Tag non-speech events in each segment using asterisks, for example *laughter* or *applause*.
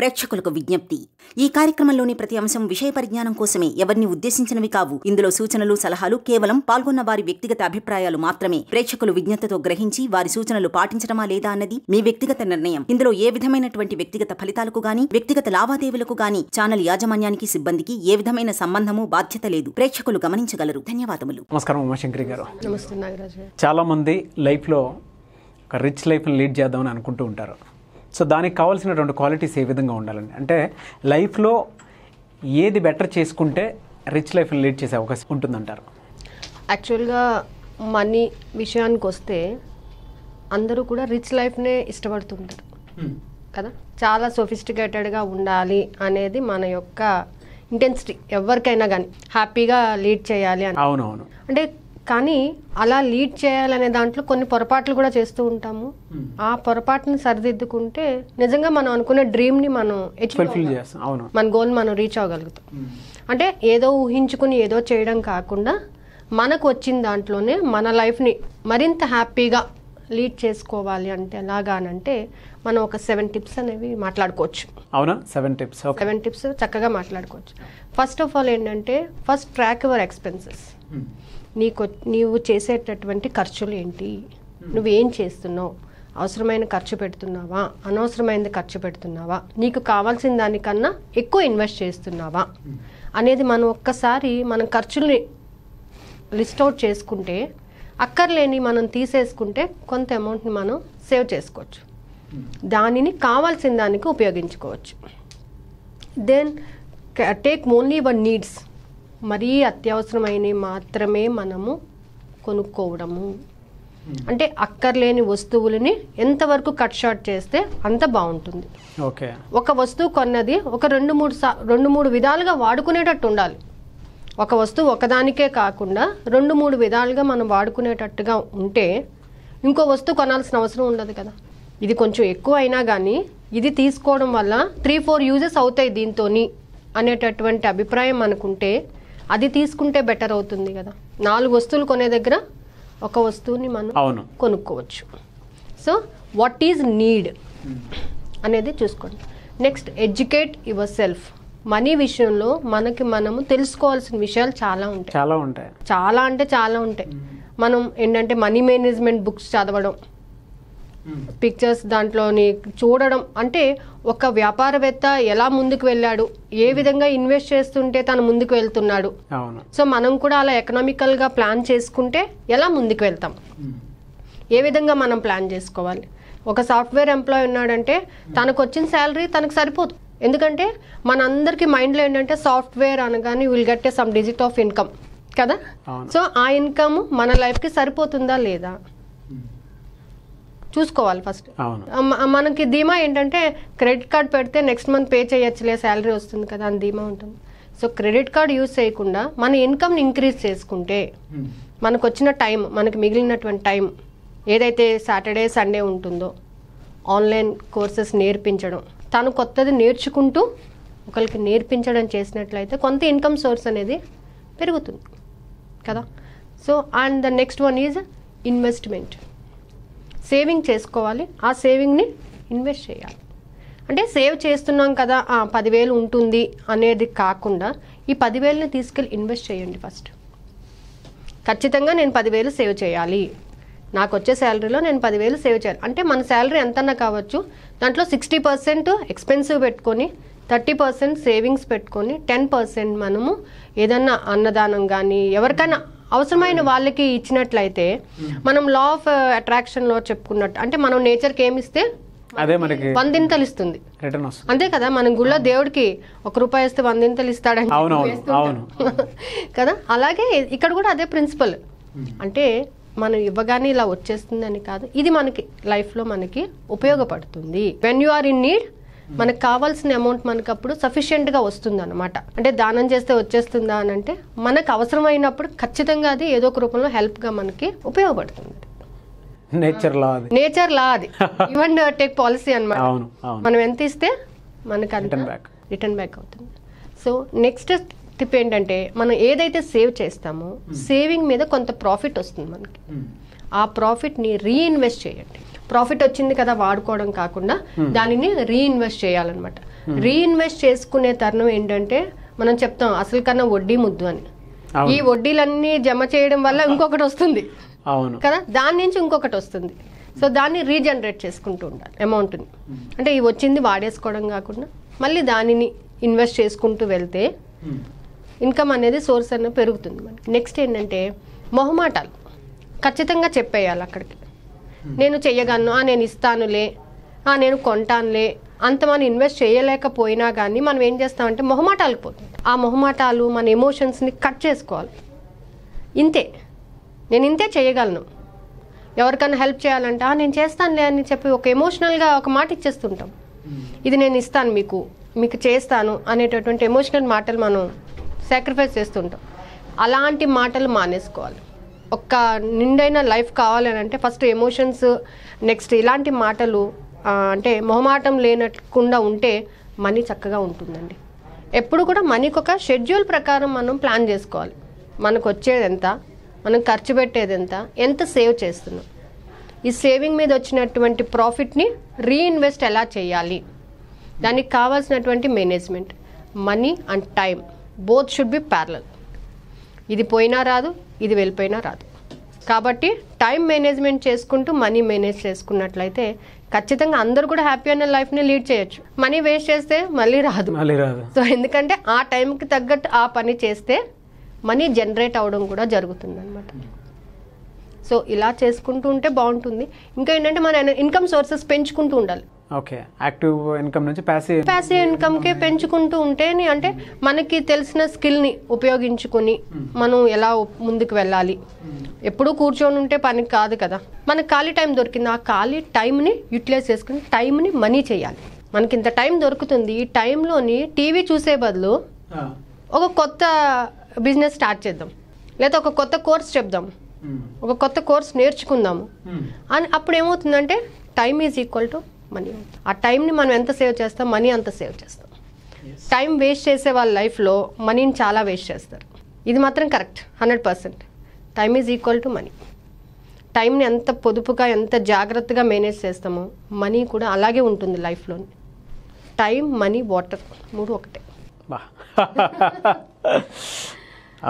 ప్రేక్షకులకు విజ్ఞప్తి ఈ కార్యక్రమంలోని ప్రతి అంశం విషయ పరిజ్ఞానం కోసమే ఎవరిని ఉద్దేశించినవి కావు ఇందులో సూచనలు సలహాలు కేవలం పాల్గొన్న వారి వ్యక్తిగత అభిప్రాయాలు మాత్రమే ప్రేక్షకులు విజ్ఞతతో గ్రహించి వారి సూచనలు పాటించడమా లేదా అన్నది మీ వ్యక్తిగత నిర్ణయం ఇందులో ఏ విధమైనటువంటి వ్యక్తిగత ఫలితాలకు గాని వ్యక్తిగత లావాదేవీలకు గాని ఛానల్ యాజమాన్యానికి సిబ్బందికి ఏ విధమైన సంబంధము బాధ్యత లేదు ప్రేక్షకులు గమనించగలరు ధన్యవాదములు నమస్కారం ఉమాశంకరి గారు చాలా మంది లైఫ్ లో ఒక రిచ్ లైఫ్ లీడ్ చేద్దామని అనుకుంటూ ఉంటారు సో దానికి కావాల్సినటువంటి క్వాలిటీస్ ఏ విధంగా ఉండాలని అంటే లైఫ్లో ఏది బెటర్ చేసుకుంటే రిచ్ లైఫ్ని లీడ్ చేసే అవకాశం ఉంటుందంటారు యాక్చువల్గా మనీ విషయానికి వస్తే అందరూ కూడా రిచ్ లైఫ్నే ఇష్టపడుతుంటారు hmm. కదా చాలా సొఫిస్టికేటెడ్గా ఉండాలి అనేది మన యొక్క ఇంటెన్సిటీ ఎవరికైనా కానీ హ్యాపీగా లీడ్ చేయాలి అని అవునవును అంటే కానీ అలా లీడ్ చేయాలనే దాంట్లో కొన్ని పొరపాట్లు కూడా చేస్తూ ఉంటాము hmm. ఆ పొరపాటుని సరిదిద్దుకుంటే నిజంగా మనం అనుకున్న డ్రీమ్ని మనం అవును మన గోల్ మనం రీచ్ అవ్వగలుగుతాం hmm. అంటే ఏదో ఊహించుకుని ఏదో చేయడం కాకుండా మనకు వచ్చిన దాంట్లోనే మన లైఫ్ని మరింత హ్యాపీగా లీడ్ చేసుకోవాలి అంటే ఎలాగానంటే మనం ఒక సెవెన్ టిప్స్ అనేవి మాట్లాడుకోవచ్చు అవునా సెవెన్ టిప్స్ సెవెన్ టిప్స్ చక్కగా మాట్లాడుకోవచ్చు ఫస్ట్ ఆఫ్ ఆల్ ఏంటంటే ఫస్ట్ ట్రాక్ యువర్ ఎక్స్పెన్సెస్ నీకు నీవు చేసేటటువంటి ఖర్చులు ఏంటి నువ్వేం చేస్తున్నావు అవసరమైన ఖర్చు పెడుతున్నావా అనవసరమైనది ఖర్చు పెడుతున్నావా నీకు కావాల్సిన దానికన్నా ఎక్కువ ఇన్వెస్ట్ చేస్తున్నావా అనేది మనం ఒక్కసారి మనం ఖర్చుల్ని లిస్ట్ అవుట్ చేసుకుంటే అక్కర్లేని మనం తీసేసుకుంటే కొంత అమౌంట్ని మనం సేవ్ చేసుకోవచ్చు దానిని కావాల్సిన దానికి ఉపయోగించుకోవచ్చు then take only one needs మరీ అత్యవసరమైనవి మాత్రమే మనము కొనుక్కోవడము hmm. అంటే అక్కర్లేని వస్తువులని ఎంతవరకు కట్ షార్ట్ చేస్తే అంత బాగుంటుంది ఓకే ఒక వస్తువు కొన్నది ఒక రెండు మూడు రెండు మూడు విధాలుగా వాడుకునేటట్టు ఉండాలి ఒక వస్తువు ఒకదానికే కాకుండా రెండు మూడు విధాలుగా మనం వాడుకునేటట్టుగా ఉంటే ఇంకో వస్తువు కొనాల్సిన అవసరం ఉండదు కదా ఇది కొంచెం ఎక్కువ అయినా కానీ ఇది తీసుకోవడం వల్ల త్రీ ఫోర్ యూజెస్ అవుతాయి దీంతో అనేటటువంటి అభిప్రాయం మనకుంటే అది తీసుకుంటే బెటర్ అవుతుంది కదా నాలుగు వస్తువులు కొనే దగ్గర ఒక వస్తువుని మనం కొనుక్కోవచ్చు సో వాట్ ఈజ్ నీడ్ అనేది చూసుకోండి next educate yourself money విషయంలో మనకి మనము తెలుసుకోవాల్సిన విషయాలు చాలా ఉంటాయి చాలా ఉంటాయి చాలా అంటే చాలా ఉంటాయి మనం ఏంటంటే మనీ మేనేజ్మెంట్ బుక్స్ చదవడం పిక్చర్స్ దాంట్లోని చూడడం అంటే ఒక వ్యాపారవేత్త ఎలా ముందుకు వెళ్ళాడు ఏ hmm. విధంగా ఇన్వెస్ట్ చేస్తుంటే తను ముందుకు వెళ్తున్నాడు సో మనం కూడా అలా ఎకనామికల్గా ప్లాన్ చేసుకుంటే ఎలా ముందుకు వెళ్తాం hmm. ఏ విధంగా మనం ప్లాన్ చేసుకోవాలి ఒక సాఫ్ట్వేర్ ఎంప్లాయ్ ఉన్నాడంటే hmm. తనకు వచ్చిన శాలరీ తనకు సరిపోదు ఎందుకంటే మన మైండ్ మైండ్లో ఏంటంటే సాఫ్ట్వేర్ అనగానే will get a some digit of income కదా సో ఆ ఇన్కమ్ మన లైఫ్కి సరిపోతుందా లేదా చూసుకోవాలి ఫస్ట్ మనకి ధీమా ఏంటంటే క్రెడిట్ కార్డ్ పెడితే నెక్స్ట్ మంత్ పే చేయొచ్చులే శాలరీ వస్తుంది కదా అని ధీమా ఉంటుంది సో క్రెడిట్ కార్డ్ యూజ్ చేయకుండా మన ఇన్కమ్ని ఇంక్రీజ్ చేసుకుంటే hmm. మనకు వచ్చిన టైం మనకు మిగిలినటువంటి టైం ఏదైతే సాటర్డే సండే ఉంటుందో ఆన్లైన్ కోర్సెస్ నేర్పించడం తను కొత్తది నేర్చుకుంటూ ఒకరికి నేర్పించడం చేసినట్లయితే కొంత ఇన్కమ్ సోర్స్ అనేది పెరుగుతుంది కదా so and the next one is investment saving చేసుకోవాలి ఆ సేవింగ్ని ఇన్వెస్ట్ చేయాలి అంటే సేవ్ చేస్తున్నాం కదా పదివేలు ఉంటుంది అనేది కాకుండా ఈ పదివేలని తీసుకెళ్ళి ఇన్వెస్ట్ చేయండి ఫస్ట్ ఖచ్చితంగా నేను పదివేలు సేవ్ చేయాలి నాకు వచ్చే శాలరీలో నేను పదివేలు సేవ్ చేయాలి అంటే మన శాలరీ ఎంతన్నా కావచ్చు దాంట్లో సిక్స్టీ పర్సెంట్ ఎక్స్పెన్సివ్ పెట్టుకొని థర్టీ పర్సెంట్ సేవింగ్స్ పెట్టుకొని టెన్ పర్సెంట్ మనము ఏదన్నా అన్నదానం కానీ ఎవరికైనా అవసరమైన వాళ్ళకి ఇచ్చినట్లయితే మనం లా ఆఫ్ అట్రాక్షన్ లో చెప్పుకున్నట్టు అంటే మనం నేచర్కి ఏమిస్తే అదే మనకి వందింతలు ఇస్తుంది అంతే కదా మనం గుళ్ళో దేవుడికి ఒక రూపాయి ఇస్తే వందింతలు ఇస్తాడని *laughs* కదా అలాగే ఇక్కడ కూడా అదే ప్రిన్సిపల్ అంటే మనం ఇవ్వగానే ఇలా వచ్చేస్తుంది అని కాదు ఇది మనకి లైఫ్లో మనకి ఉపయోగపడుతుంది when you are in need మనకు కావాల్సిన అమౌంట్ మనకు అప్పుడు గా వస్తుంది అనమాట అంటే దానం చేస్తే వచ్చేస్తుందా అని అంటే మనకు అవసరమైనప్పుడు ఖచ్చితంగా అది ఏదో ఒక రూపంలో హెల్ప్గా మనకి ఉపయోగపడుతుంది నేచర్ లా అది నేచర్ లా అది ఈవెన్ టేక్ పాలసీ అనమాట మనం ఎంత ఇస్తే మనకు రిటర్న్ బ్యాక్ రిటర్న్ బ్యాక్ అవుతుంది సో నెక్స్ట్ టిప్ ఏంటంటే మనం ఏదైతే సేవ్ చేస్తామో సేవింగ్ hmm. మీద కొంత ప్రాఫిట్ వస్తుంది మనకి hmm. ఆ ప్రాఫిట్ని రీఇన్వెస్ట్ చేయండి ప్రాఫిట్ వచ్చింది కదా వాడుకోవడం కాకుండా hmm. దానిని రీఇన్వెస్ట్ చేయాలన్నమాట రీఇన్వెస్ట్ hmm. చేసుకునే తరుణం ఏంటంటే మనం చెప్తాం అసలు కన్నా వడ్డీ ముద్దు అని ఈ వడ్డీలన్నీ జమ చేయడం వల్ల *laughs* ఇంకొకటి వస్తుంది కదా దాని నుంచి ఇంకొకటి వస్తుంది సో దాన్ని రీజనరేట్ చేసుకుంటూ ఉండాలి అమౌంట్ని hmm. అంటే ఈ వచ్చింది వాడేసుకోవడం కాకుండా మళ్ళీ దానిని ఇన్వెస్ట్ చేసుకుంటూ వెళ్తే ఇన్కమ్ అనేది సోర్స్ అనేది పెరుగుతుంది మనకి నెక్స్ట్ ఏంటంటే మొహమాటాలు ఖచ్చితంగా చెప్పేయాలి అక్కడికి నేను చెయ్యగలను నేను ఇస్తానులే ఆ నేను కొంటానులే అంత మనం ఇన్వెస్ట్ చేయలేకపోయినా కానీ మనం ఏం చేస్తామంటే మొహమాటాలు పోతుంది ఆ మొహమాటాలు మన ఎమోషన్స్ని కట్ చేసుకోవాలి ఇంతే నేను ఇంతే చేయగలను ఎవరికైనా హెల్ప్ చేయాలంటే నేను చేస్తానులే అని చెప్పి ఒక ఎమోషనల్గా ఒక మాట ఇచ్చేస్తుంటాం hmm. ఇది నేను ఇస్తాను మీకు మీకు చేస్తాను అనేటటువంటి ఎమోషనల్ మాటలు మనం సాక్రిఫైస్ చేస్తుంటాం అలాంటి మాటలు మానేసుకోవాలి ఒక్క నిండైన లైఫ్ కావాలని అంటే ఫస్ట్ ఎమోషన్స్ నెక్స్ట్ ఇలాంటి మాటలు అంటే మొహమాటం లేనట్టుకుండా ఉంటే మనీ చక్కగా ఉంటుందండి ఎప్పుడు కూడా మనీకి ఒక షెడ్యూల్ ప్రకారం మనం ప్లాన్ చేసుకోవాలి మనకు వచ్చేది ఎంత మనం ఖర్చు పెట్టేది ఎంత ఎంత సేవ్ చేస్తున్నాం ఈ సేవింగ్ మీద వచ్చినటువంటి ప్రాఫిట్ని రీఇన్వెస్ట్ ఎలా చేయాలి దానికి కావాల్సినటువంటి management money and time both should be parallel ఇది పోయినా రాదు ఇది వెళ్ళిపోయినా రాదు కాబట్టి టైం మేనేజ్మెంట్ చేసుకుంటూ మనీ మేనేజ్ చేసుకున్నట్లయితే ఖచ్చితంగా అందరూ కూడా హ్యాపీ అనే లైఫ్ని లీడ్ చేయొచ్చు మనీ వేస్ట్ చేస్తే మళ్ళీ రాదు మళ్ళీ రాదు సో ఎందుకంటే ఆ టైంకి తగ్గట్టు ఆ పని చేస్తే మనీ జనరేట్ అవడం కూడా జరుగుతుంది అనమాట సో ఇలా చేసుకుంటూ ఉంటే బాగుంటుంది ఇంకా ఏంటంటే మన ఇన్కమ్ సోర్సెస్ పెంచుకుంటూ ఉండాలి ఓకే యాక్టివ్ ఇన్కమ్ నుంచి ప్యాసివ్ ప్యాసివ్ ఇన్కమ్ కే పెంచుకుంటూ ఉంటే అంటే మనకి తెలిసిన స్కిల్ ని ఉపయోగించుకుని hmm. మనం ఎలా ముందుకు వెళ్ళాలి hmm. ఎప్పుడు కూర్చొని ఉంటే పని కాదు కదా మనకి ఖాళీ టైం దొరికింది ఆ ఖాళీ టైంని యూటిలైజ్ చేసుకుని టైంని మనీ చేయాలి మనకి ఇంత టైం దొరుకుతుంది ఈ టైంలోని టీవీ చూసే బదులు ఒక కొత్త బిజినెస్ స్టార్ట్ చేద్దాం లేదా ఒక కొత్త కోర్స్ చెప్దాం hmm. ఒక కొత్త కోర్స్ నేర్చుకుందాము అని అప్పుడు ఏమవుతుందంటే time is equal to money ఆ టైంని మనం ఎంత సేవ్ చేస్తాం మనీ అంత సేవ్ చేస్తాం టైం వేస్ట్ చేసే వాళ్ళ లైఫ్లో మనీని చాలా వేస్ట్ చేస్తారు ఇది మాత్రం correct hundred percent time is equal to money టైంని ఎంత పొదుపుగా ఎంత జాగ్రత్తగా మేనేజ్ చేస్తామో మనీ కూడా అలాగే ఉంటుంది లైఫ్లో టైం మనీ వాటర్ మూడు ఒకటే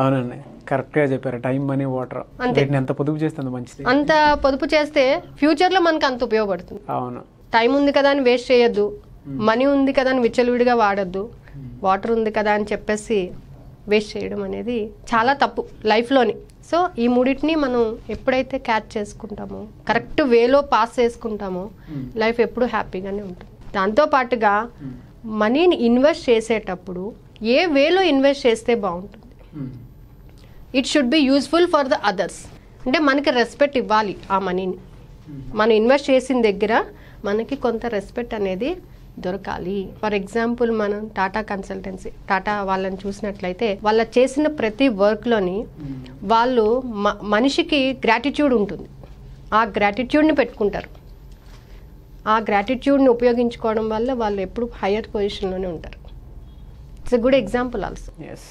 అవునండి కరెక్ట్గా చెప్పారు టైం మనీ వాటర్ అంతే ఎంత పొదుపు చేస్తుంది మంచిది అంత పొదుపు చేస్తే ఫ్యూచర్లో మనకు అంత ఉపయోగపడుతుంది అవును టైం ఉంది కదా అని వేస్ట్ చేయొద్దు hmm. మనీ ఉంది కదా అని విచ్చలవిడిగా వాడద్దు hmm. వాటర్ ఉంది కదా అని చెప్పేసి వేస్ట్ చేయడం అనేది చాలా తప్పు లైఫ్లోని సో ఈ మూడింటిని మనం ఎప్పుడైతే క్యాచ్ చేసుకుంటామో కరెక్ట్ వేలో పాస్ చేసుకుంటామో hmm. లైఫ్ ఎప్పుడు హ్యాపీగానే ఉంటుంది దాంతోపాటుగా మనీని ఇన్వెస్ట్ చేసేటప్పుడు ఏ వేలో ఇన్వెస్ట్ చేస్తే బాగుంటుంది it should be useful for the others అంటే మనకి రెస్పెక్ట్ ఇవ్వాలి ఆ మనీని మనం ఇన్వెస్ట్ చేసిన దగ్గర మనకి కొంత రెస్పెక్ట్ అనేది దొరకాలి ఫర్ ఎగ్జాంపుల్ మనం టాటా కన్సల్టెన్సీ టాటా వాళ్ళని చూసినట్లయితే వాళ్ళ చేసిన ప్రతి వర్క్లోని hmm. వాళ్ళు మనిషికి గ్రాటిట్యూడ్ ఉంటుంది ఆ గ్రాటిట్యూడ్ని పెట్టుకుంటారు ఆ గ్రాటిట్యూడ్ని ఉపయోగించుకోవడం వల్ల వాళ్ళు ఎప్పుడు హయ్యర్ పొజిషన్లోనే ఉంటారు it's good example also yes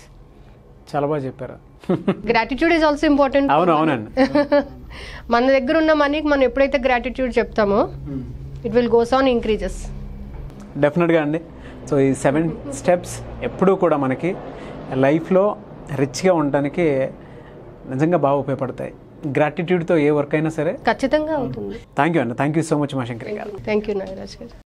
చాలా బాగా చెప్పారు గ్రాటిట్యూడ్ ఈజ్ ఆల్సో ఇంపార్టెంట్ అవునండి *laughs* మన దగ్గర ఉన్న మనీకి మనం ఎప్పుడైతే గ్రాటిట్యూడ్ చెప్తామో hmm. It will goes on increases డెఫినెట్గా అండి సో ఈ సెవెన్ స్టెప్స్ ఎప్పుడూ కూడా మనకి లైఫ్లో రిచ్గా ఉండడానికి నిజంగా బాగా ఉపయోగపడతాయి గ్రాటిట్యూడ్తో ఏ వర్క్ అయినా సరే ఖచ్చితంగా అవుతుంది థ్యాంక్ యూ అండి థ్యాంక్ యూ సో మచ్ మా శంకర్ గారు థ్యాంక్ యూ నాగరాజ్ గారు